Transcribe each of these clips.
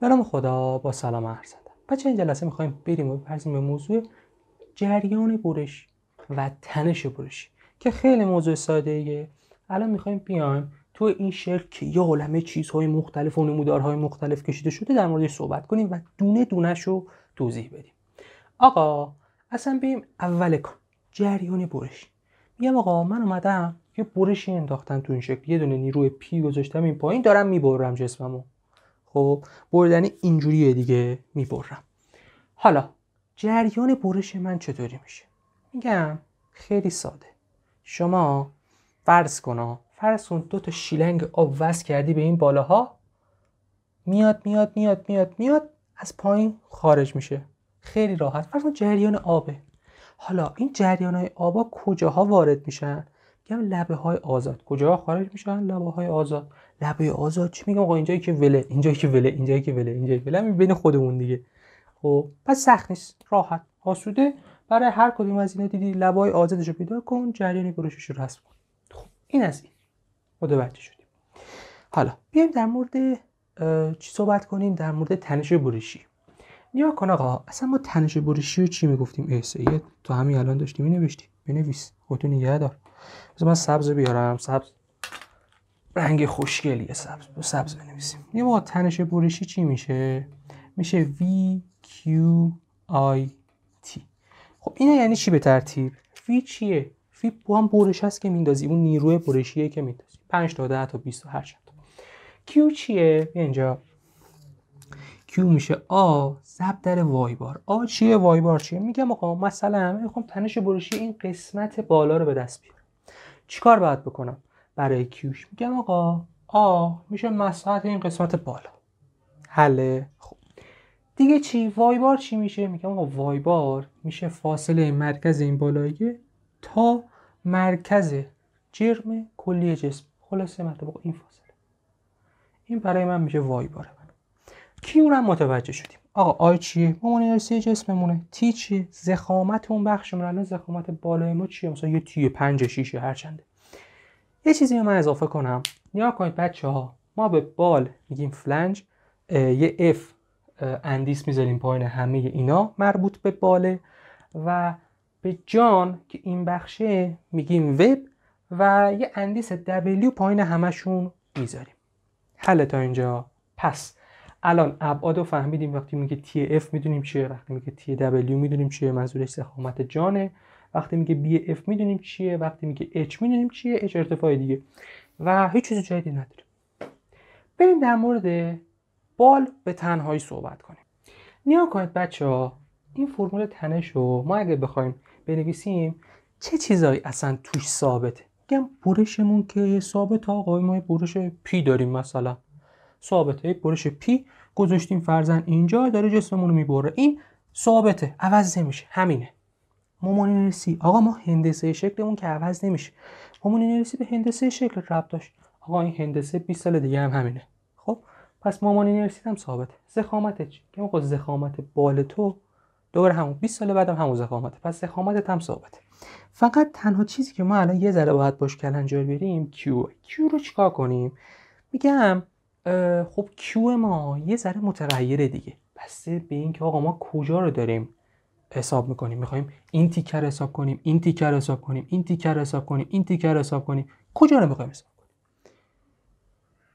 سلام خدا با سلام عرض ادب بچه این جلسه میخوایم بریم و بپرسیم به موضوع جریان برش و تنش برش که خیلی موضوع ساده ایه الان میخوایم بیایم تو این شکل که یه عالمه چیزهای مختلف و نمودارهای مختلف کشیده شده در موردش صحبت کنیم و دونه دونش رو توضیح بدیم آقا اصلا بیم اول کن جریان برش میگم آقا من اومدم یه برشی انداختن تو این شکل یه دونه نیروی پی گذاشتم این پایین دارم میبرم جسممو خب بردن اینجوریه دیگه میبرم حالا جریان برش من چطوری میشه میگم خیلی ساده شما فرض کن فرض کن دو تا شیلنگ آب وصل کردی به این بالاها میاد میاد میاد میاد میاد از پایین خارج میشه خیلی راحت فرض کن جریان آبه حالا این جریان های آبا کجاها وارد میشن میگم لبه های آزاد کجا خارج میشن لبه های آزاد لبه آزاد چی میگم آقا اینجایی که وله اینجایی که وله اینجایی که وله اینجایی که وله بین خودمون دیگه خب پس سخت نیست راحت آسوده برای هر کدوم از اینا دیدی لبای آزادش رو پیدا کن جریان بروشش رو رسم کن خب این از این متوجه شدیم حالا بیایم در مورد چی صحبت کنیم در مورد تنش برشی نیا کن آقا اصلا ما تنش برشی رو چی میگفتیم ای تو همین الان داشتیم می نوشتیم بنویس خودتو نگه دار بذار من سبز بیارم سبز رنگ خوشگلیه سبز به سبز بنویسیم یه موقع تنش برشی چی میشه میشه V Q I T خب اینا یعنی چی به ترتیب V چیه V با هم برش هست که میدازی اون نیروی برشیه که میندازیم 5 تا 10 تا 20 تا هر چند Q چیه اینجا Q میشه A زب در وای بار آ چیه وای بار چیه میگم آقا مثلا من میخوام تنش برشی این قسمت بالا رو به دست بیارم چیکار باید بکنم برای کیوش میگم آقا آ میشه مساحت این قسمت بالا حله خب دیگه چی وایبار چی میشه میگم آقا وایبار میشه فاصله مرکز این بالاییه تا مرکز جرم کلی جسم خلاصه مطلب این فاصله این برای من میشه وایبار من هم متوجه شدیم آقا آی چیه ما جسممونه تی چیه زخامت اون بخشمون الان زخامت بالای ما چیه مثلا یه تی 5 6 هر چنده یه چیزی رو من اضافه کنم نیا کنید بچه ها ما به بال میگیم فلنج یه اف اندیس میذاریم پایین همه اینا مربوط به باله و به جان که این بخشه میگیم وب و یه اندیس دبلیو پایین همشون میذاریم حل تا اینجا پس الان ابعاد رو فهمیدیم وقتی میگه TF میدونیم چیه وقتی میگه TW میدونیم چیه منظورش سخامت جانه وقتی میگه BF میدونیم چیه وقتی میگه H میدونیم چیه H ارتفاع دیگه و هیچ چیز جدیدی نداریم بریم در مورد بال به تنهایی صحبت کنیم نیا کنید بچه ها این فرمول تنش رو ما اگه بخوایم بنویسیم چه چیزایی اصلا توش ثابته میگم برشمون که ثابت آقای ما برش پی داریم مثلا ثابته یک برش پی گذاشتیم فرزن اینجا داره جسممون رو میبره این ثابته عوض نمیشه همینه مومون نرسی آقا ما هندسه شکلمون که عوض نمیشه مومون نرسی به هندسه شکل ربط داشت آقا این هندسه 20 سال دیگه هم همینه خب پس مومون نرسی هم ثابته زخامت چی که خود خب زخامت بال تو دوباره همون 20 سال بعدم هم همون زخامته پس زخامت هم ثابته فقط تنها چیزی که ما الان یه ذره باید باش کلنجار بریم کیو کیو رو چیکار کنیم میگم خب کیو ما یه ذره متغیره دیگه بسته به اینکه آقا ما کجا رو داریم حساب میکنیم میخوایم این تیکر حساب کنیم این تیکر حساب کنیم این تیکر حساب کنیم این تیکر حساب کنیم کجا رو میخوایم حساب کنیم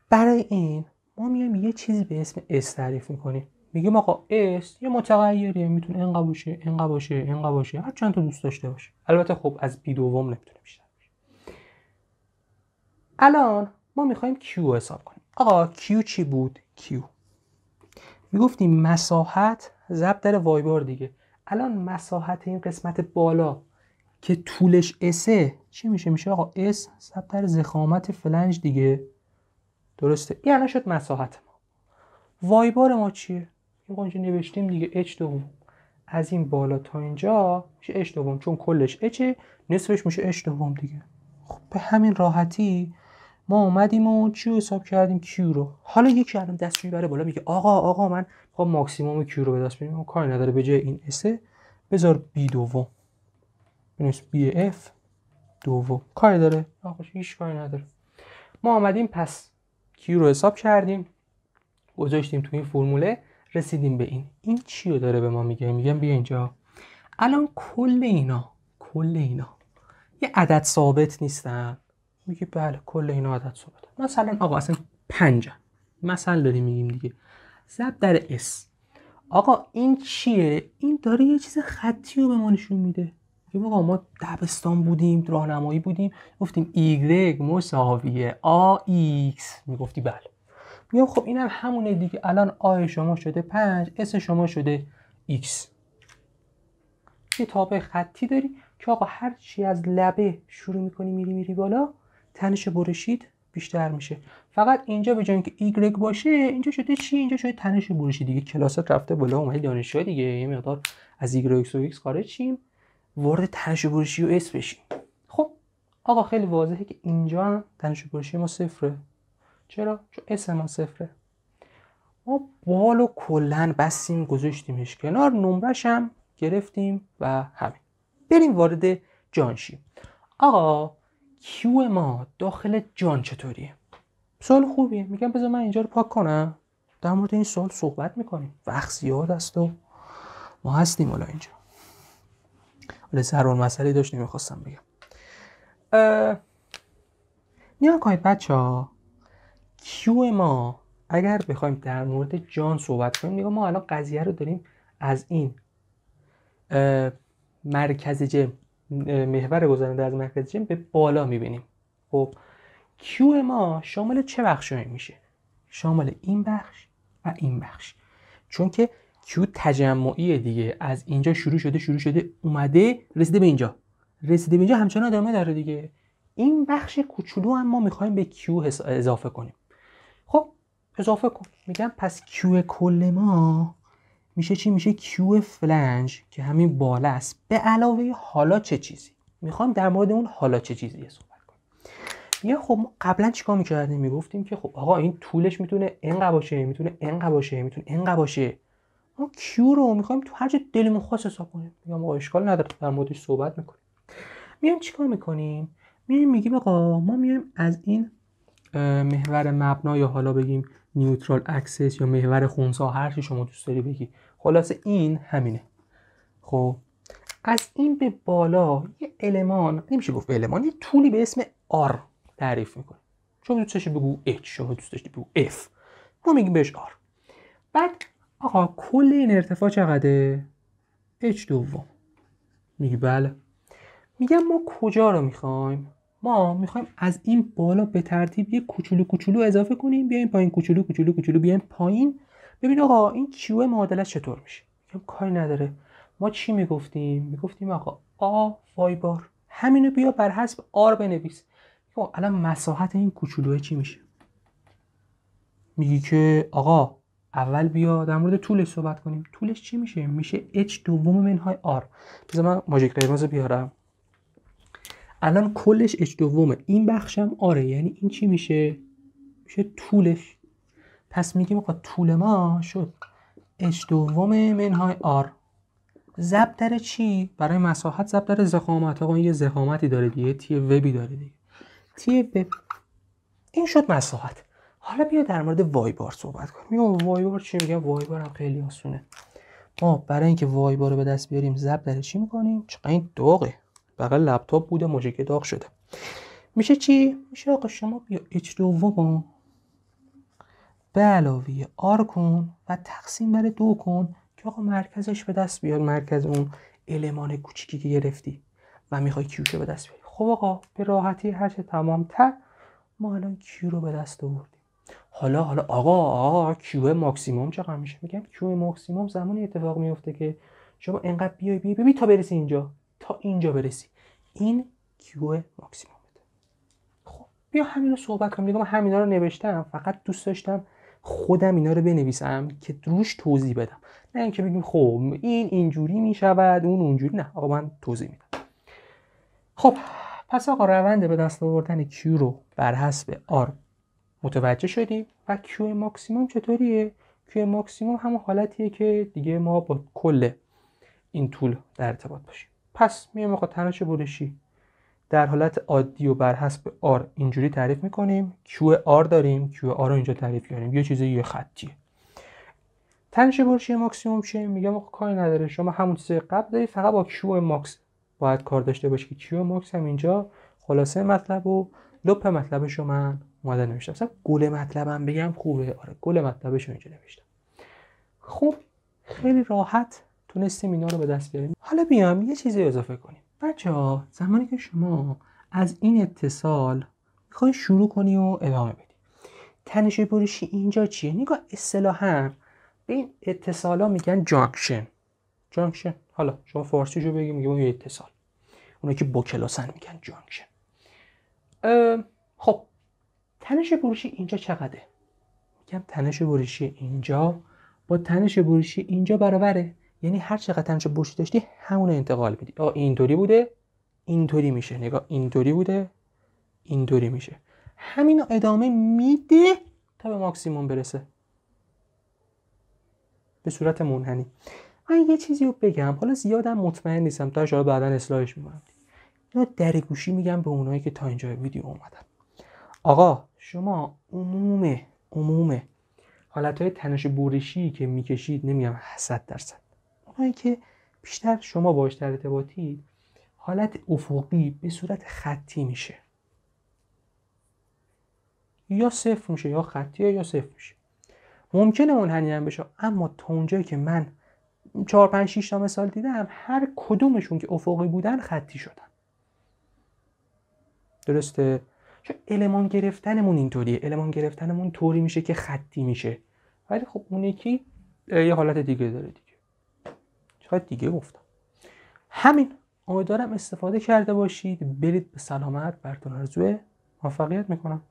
برای این ما میایم یه چیزی به اسم اس تعریف میکنیم میگیم آقا اس یه متغیره میتونه این باشه این باشه این باشه هر چند تا دوست داشته باشه البته خب از بی دوم نمیتونه بیشتر باشه الان ما میخوایم کیو حساب کنیم آقا کیو چی بود کیو میگفتیم مساحت ضرب در وایبار دیگه الان مساحت این قسمت بالا که طولش اسه چی میشه میشه آقا اس ضرب در زخامت فلنج دیگه درسته این الان شد مساحت ما وایبار ما چیه این اینجا نوشتیم دیگه h دوم از این بالا تا اینجا میشه h دوم چون کلش h نصفش میشه h دوم دیگه خب به همین راحتی ما اومدیم و چی رو حساب کردیم کیو رو حالا یکی الان دستش میبره بالا میگه آقا آقا من با ماکسیموم کیو رو به دست میارم کاری نداره به جای این اس بذار بی دوم بنویس بی اف دوم کاری داره آقا هیچ کاری نداره ما آمدیم پس کیو رو حساب کردیم گذاشتیم تو این فرموله رسیدیم به این این چی رو داره به ما میگه میگم بیا اینجا الان کل اینا کل اینا یه عدد ثابت نیستن میگی بله کل اینا عدد ثابت مثلا آقا اصلا پنجه مثلا داریم میگیم دیگه زب در اس آقا این چیه این داره یه چیز خطی رو به ما نشون میده که آقا ما دبستان بودیم راهنمایی بودیم گفتیم ایگرگ مساوی آ ایکس میگفتی بله میگم خب اینم هم همونه دیگه الان آ شما شده 5 اس شما شده ایکس یه تابع خطی داری که آقا هر چی از لبه شروع میکنی میری میری بالا تنش برشید بیشتر میشه فقط اینجا به جای اینکه y باشه اینجا شده چی اینجا شده تنش برشید دیگه کلاسات رفته بالا اومدی دانشگاه دیگه یه مقدار از y و خارج شیم وارد تنش برشی و اس بشیم خب آقا خیلی واضحه که اینجا هم تنش برشی ما صفره چرا چون اس ما صفره ما بالو و کلا بستیم گذاشتیمش کنار نمرش هم گرفتیم و همین بریم وارد جانشیم آقا کیو ما داخل جان چطوریه سوال خوبیه میگم بذار من اینجا رو پاک کنم در مورد این سوال صحبت میکنیم وقت زیاد است و ما هستیم حالا اینجا حالا سرون مسئله داشت نمیخواستم بگم نیا کنید بچه ها کیو ما اگر بخوایم در مورد جان صحبت کنیم نگاه ما الان قضیه رو داریم از این مرکز جم محور گذرنده از مرکز جیم به بالا میبینیم خب کیو ما شامل چه بخشی میشه شامل این بخش و این بخش چون که کیو تجمعی دیگه از اینجا شروع شده شروع شده اومده رسیده به اینجا رسیده به اینجا همچنان ادامه داره دیگه این بخش کوچولو هم ما میخوایم به کیو اضافه کنیم خب اضافه کن میگم پس کیو کل ما میشه چی میشه کیو فلنج که همین بالا است به علاوه حالا چه چیزی میخوام در مورد اون حالا چه چیزی صحبت کنم یه خب قبلا چیکار میکردیم میگفتیم که خب آقا این طولش میتونه این باشه میتونه این باشه میتونه این باشه ما کیو رو میخوایم تو هر چه دلمون خواست حساب کنیم میگم آقا اشکال نداره در موردش صحبت میکنیم میایم چیکار میکنیم میایم میگیم آقا ما میایم از این محور مبنا یا حالا بگیم نیوترال اکسس یا محور خونسا هر چی شما دوست داری بگی خلاصه این همینه خب از این به بالا یه المان نمیشه گفت المان یه طولی به اسم R تعریف میکنه شما دوست داشتی بگو H شما دوست داشتی بگو F ما میگیم بهش R بعد آقا کل این ارتفاع چقدره H دوم میگی بله میگم ما کجا رو میخوایم ما میخوایم از این بالا به ترتیب یه کوچولو کوچولو اضافه کنیم بیایم پایین کوچولو کوچولو کوچولو بیایم پایین ببین آقا این کیو معادلش چطور میشه میگم کاری نداره ما چی میگفتیم میگفتیم آقا آ وای بار همینو بیا بر حسب آر بنویس میگم خب، الان مساحت این کوچولو چی میشه میگی که آقا اول بیا در مورد طول صحبت کنیم طولش چی میشه میشه h دوم منهای r بذار من قرمز بیارم الان کلش اچ دومه این هم آره یعنی این چی میشه میشه طولش پس میگیم آقا خب طول ما شد اچ دوم منهای آر زب در چی برای مساحت زب در زخامت آقا یه زخامتی داره دیگه تی وبی داره دیگه تی وب این شد مساحت حالا بیا در مورد وای بار صحبت کنیم میگم وای بار چی میگم وای بار هم خیلی آسونه ما برای اینکه وای بار رو به دست بیاریم زب در چی میکنیم چقدر این دوغه بغل لپتاپ بوده که داغ شده میشه چی میشه آقا شما بیا اچ دوم به علاوه آر کن و تقسیم بر دو کن که آقا مرکزش به دست بیاد مرکز اون المان کوچیکی که گرفتی و میخوای کیوشو به دست بیاری خب آقا به راحتی هر چه تمام تر ما الان کیو رو به دست آوردیم حالا حالا آقا آقا کیو ماکسیموم چقدر میشه میگم کیو ماکسیموم زمانی اتفاق میفته که شما انقدر بیای بیای ببین تا برسی اینجا تا اینجا برسی این کیو ماکسیموم خب بیا همین رو صحبت کنم دیگه من همینا رو نوشتم فقط دوست داشتم خودم اینا رو بنویسم که روش توضیح بدم نه اینکه بگیم خب این اینجوری میشود اون اونجوری نه آقا من توضیح میدم خب پس آقا روند به دست آوردن کیو رو بر حسب آر متوجه شدیم و کیو ماکسیموم چطوریه؟ کیو ماکسیموم همون حالتیه که دیگه ما با کل این طول در ارتباط باشیم پس میام آقا تراش برشی در حالت عادی و بر حسب آر اینجوری تعریف میکنیم کیو آر داریم کیو آر رو اینجا تعریف کردیم یه چیزی یه خطیه تنش برشی ماکسیموم چیه میگم آقا کاری نداره شما همون چیزی قبل داری فقط با کیو ماکس باید کار داشته باشی که Q ماکس هم اینجا خلاصه مطلب و لپ مطلب شما من اومده نوشتم مثلا گل مطلبم بگم خوبه آره گل مطلبش اینجا نوشتم خوب خیلی راحت تونستیم اینا رو به دست بیاریم حالا بیام یه چیزی اضافه کنیم بچه ها زمانی که شما از این اتصال میخوای شروع کنی و ادامه بدی تنش بروشی اینجا چیه نگاه هم به این اتصال ها میگن جانکشن جانکشن حالا شما فارسیشو بگیم میگه یه اتصال اونا که با کلاسن میگن جانکشن خب تنش بروشی اینجا چقدره میگم تنش بروشی اینجا با تنش بروشی اینجا برابره یعنی هر چقدر تنش برشی داشتی همون انتقال میدی آ اینطوری بوده اینطوری میشه نگاه اینطوری بوده اینطوری میشه همینو ادامه میده تا به ماکسیموم برسه به صورت منحنی من یه چیزی رو بگم حالا زیادم مطمئن نیستم تا شاید بعدا اصلاحش میکنم اینو در گوشی میگم به اونایی که تا اینجا ویدیو اومدن آقا شما عمومه عمومه حالتهای تنش بورشی که میکشید نمیگم 100 درصد اونایی که بیشتر شما باش در ارتباطید حالت افقی به صورت خطی میشه یا صفر میشه یا خطی یا صفر میشه ممکنه منحنی هم بشه اما تا اونجایی که من 4 پنج 6 تا مثال دیدم هر کدومشون که افقی بودن خطی شدن درسته چون المان گرفتنمون اینطوریه المان گرفتنمون طوری میشه که خطی میشه ولی خب اون یکی یه حالت دیگه داره شاید دیگه گفتم همین امیدوارم استفاده کرده باشید برید به سلامت بر آرزوی موفقیت میکنم